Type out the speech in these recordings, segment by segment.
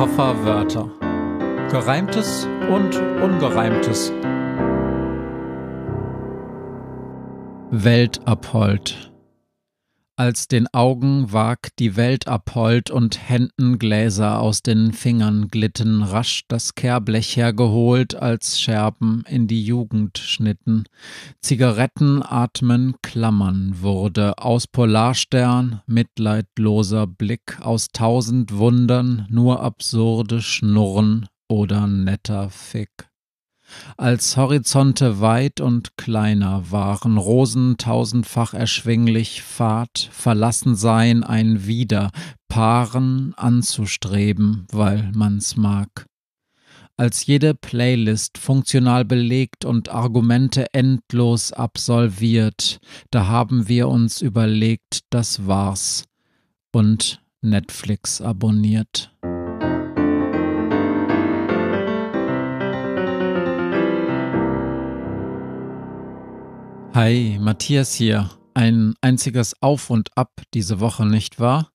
Kofferwörter. Gereimtes und Ungereimtes. Weltabhold als den Augen wag die Welt abhold und Händen Gläser aus den Fingern glitten, rasch das Kehrblech hergeholt, als Scherben in die Jugend schnitten, Zigaretten atmen Klammern wurde, aus Polarstern mitleidloser Blick, aus tausend Wundern nur absurde Schnurren oder netter Fick. Als Horizonte weit und kleiner waren Rosen tausendfach erschwinglich, Fahrt, verlassen sein, ein Wieder, Paaren anzustreben, weil man's mag als jede Playlist funktional belegt und Argumente endlos absolviert, da haben wir uns überlegt, das war's und Netflix abonniert. Hi, Matthias hier. Ein einziges Auf und Ab diese Woche, nicht wahr?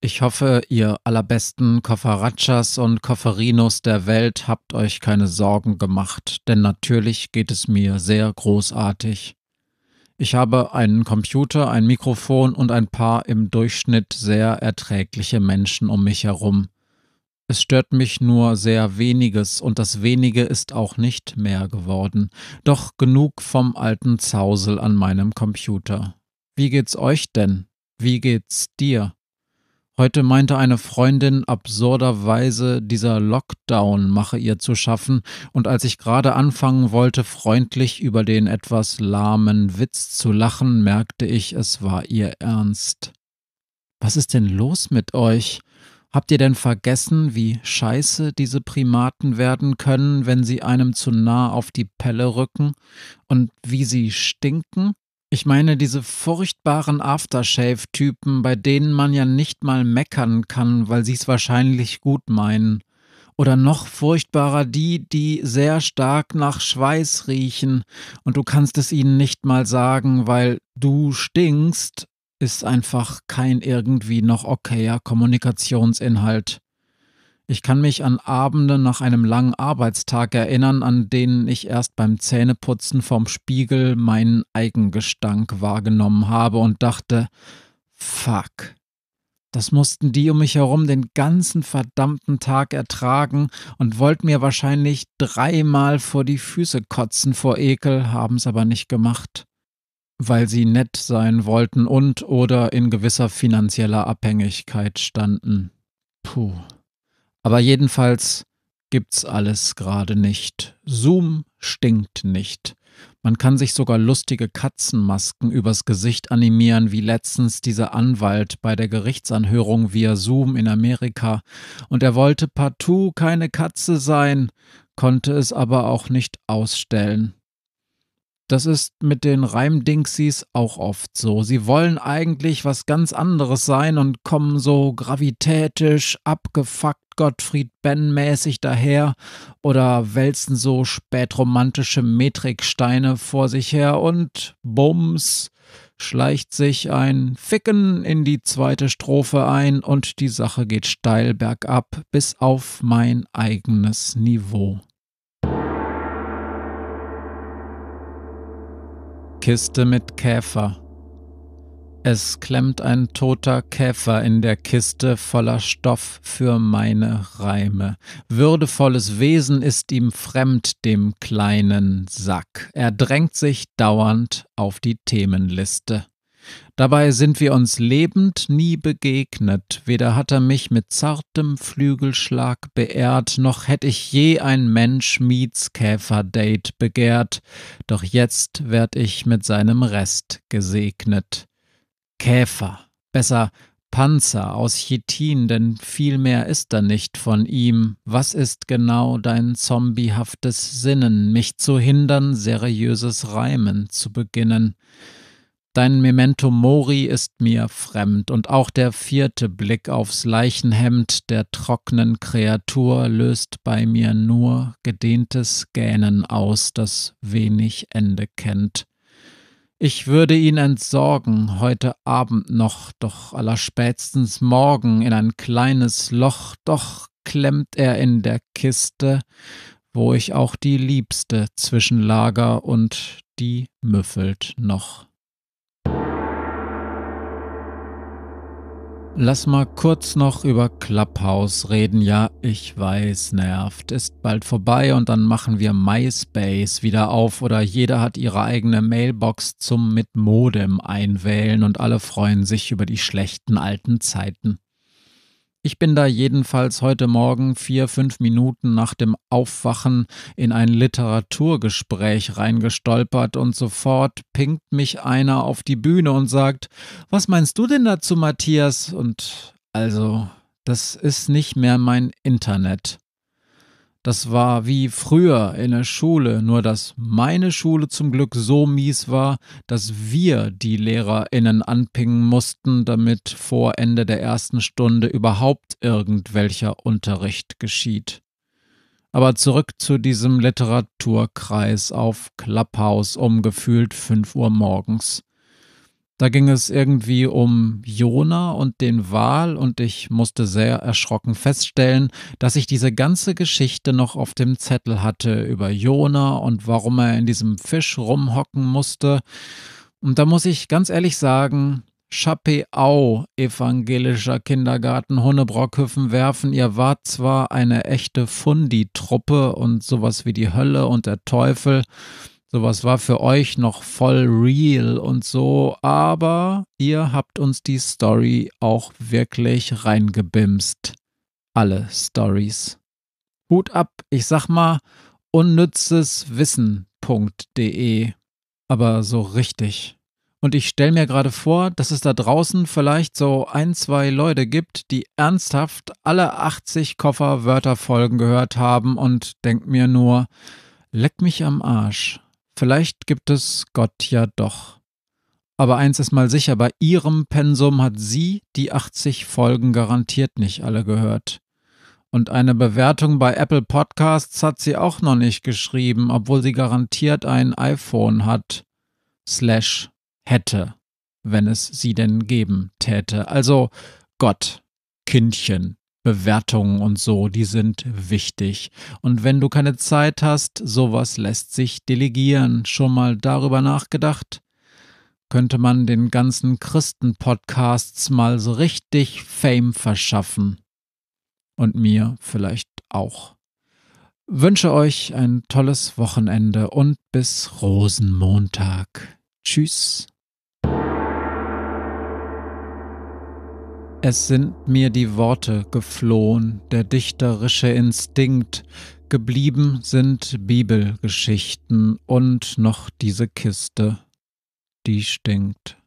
Ich hoffe, ihr allerbesten Kofferatschas und Kofferinos der Welt habt euch keine Sorgen gemacht, denn natürlich geht es mir sehr großartig. Ich habe einen Computer, ein Mikrofon und ein paar im Durchschnitt sehr erträgliche Menschen um mich herum. Es stört mich nur sehr weniges, und das wenige ist auch nicht mehr geworden. Doch genug vom alten Zausel an meinem Computer. Wie geht's euch denn? Wie geht's dir? Heute meinte eine Freundin absurderweise, dieser Lockdown mache ihr zu schaffen, und als ich gerade anfangen wollte, freundlich über den etwas lahmen Witz zu lachen, merkte ich, es war ihr Ernst. Was ist denn los mit euch? Habt ihr denn vergessen, wie scheiße diese Primaten werden können, wenn sie einem zu nah auf die Pelle rücken? Und wie sie stinken? Ich meine, diese furchtbaren Aftershave-Typen, bei denen man ja nicht mal meckern kann, weil sie es wahrscheinlich gut meinen. Oder noch furchtbarer die, die sehr stark nach Schweiß riechen und du kannst es ihnen nicht mal sagen, weil du stinkst ist einfach kein irgendwie noch okayer Kommunikationsinhalt. Ich kann mich an Abende nach einem langen Arbeitstag erinnern, an denen ich erst beim Zähneputzen vorm Spiegel meinen Eigengestank wahrgenommen habe und dachte, fuck. Das mussten die um mich herum den ganzen verdammten Tag ertragen und wollten mir wahrscheinlich dreimal vor die Füße kotzen vor Ekel, haben's aber nicht gemacht weil sie nett sein wollten und oder in gewisser finanzieller Abhängigkeit standen. Puh. Aber jedenfalls gibt's alles gerade nicht. Zoom stinkt nicht. Man kann sich sogar lustige Katzenmasken übers Gesicht animieren, wie letztens dieser Anwalt bei der Gerichtsanhörung via Zoom in Amerika. Und er wollte partout keine Katze sein, konnte es aber auch nicht ausstellen. Das ist mit den Reimdingsies auch oft so. Sie wollen eigentlich was ganz anderes sein und kommen so gravitätisch, abgefuckt Gottfried Benn-mäßig daher oder wälzen so spätromantische Metriksteine vor sich her und bums schleicht sich ein Ficken in die zweite Strophe ein und die Sache geht steil bergab bis auf mein eigenes Niveau. Kiste mit Käfer. Es klemmt ein toter Käfer in der Kiste voller Stoff für meine Reime. Würdevolles Wesen ist ihm fremd, dem kleinen Sack. Er drängt sich dauernd auf die Themenliste. Dabei sind wir uns lebend nie begegnet, weder hat er mich mit zartem Flügelschlag beehrt, noch hätt ich je ein Mensch Mietskäfer-Date begehrt, doch jetzt werd ich mit seinem Rest gesegnet. Käfer, besser Panzer aus Chitin, denn viel mehr ist er nicht von ihm. Was ist genau dein zombiehaftes Sinnen, mich zu hindern, seriöses Reimen zu beginnen? Dein Memento Mori ist mir fremd, und auch der vierte Blick aufs Leichenhemd der trockenen Kreatur löst bei mir nur gedehntes Gähnen aus, das wenig Ende kennt. Ich würde ihn entsorgen, heute Abend noch, doch allerspätstens morgen in ein kleines Loch, doch klemmt er in der Kiste, wo ich auch die Liebste zwischenlager und die müffelt noch. Lass mal kurz noch über Clubhouse reden. Ja, ich weiß, nervt. Ist bald vorbei und dann machen wir MySpace wieder auf oder jeder hat ihre eigene Mailbox zum mit Modem einwählen und alle freuen sich über die schlechten alten Zeiten. Ich bin da jedenfalls heute Morgen vier, fünf Minuten nach dem Aufwachen in ein Literaturgespräch reingestolpert und sofort pinkt mich einer auf die Bühne und sagt, was meinst du denn dazu, Matthias? Und also, das ist nicht mehr mein Internet. Das war wie früher in der Schule, nur dass meine Schule zum Glück so mies war, dass wir die Lehrerinnen anpingen mussten, damit vor Ende der ersten Stunde überhaupt irgendwelcher Unterricht geschieht. Aber zurück zu diesem Literaturkreis auf Klapphaus um gefühlt fünf Uhr morgens. Da ging es irgendwie um Jona und den Wal und ich musste sehr erschrocken feststellen, dass ich diese ganze Geschichte noch auf dem Zettel hatte über Jona und warum er in diesem Fisch rumhocken musste. Und da muss ich ganz ehrlich sagen, Chapeau, evangelischer Kindergarten Hunnebrockhöfen werfen, ihr wart zwar eine echte Fundi-Truppe und sowas wie die Hölle und der Teufel, Sowas war für euch noch voll real und so, aber ihr habt uns die Story auch wirklich reingebimst. Alle Stories. Hut ab, ich sag mal unnützeswissen.de, aber so richtig. Und ich stelle mir gerade vor, dass es da draußen vielleicht so ein, zwei Leute gibt, die ernsthaft alle 80 Koffer Wörterfolgen gehört haben und denkt mir nur, leck mich am Arsch. Vielleicht gibt es Gott ja doch. Aber eins ist mal sicher, bei ihrem Pensum hat sie die 80 Folgen garantiert nicht alle gehört. Und eine Bewertung bei Apple Podcasts hat sie auch noch nicht geschrieben, obwohl sie garantiert ein iPhone hat. Slash hätte, wenn es sie denn geben täte. Also Gott, Kindchen, Bewertungen und so, die sind wichtig. Und wenn du keine Zeit hast, sowas lässt sich delegieren. Schon mal darüber nachgedacht? Könnte man den ganzen Christen-Podcasts mal so richtig Fame verschaffen? Und mir vielleicht auch. Wünsche euch ein tolles Wochenende und bis Rosenmontag. Tschüss. Es sind mir die Worte geflohen, der dichterische Instinkt, geblieben sind Bibelgeschichten und noch diese Kiste, die stinkt.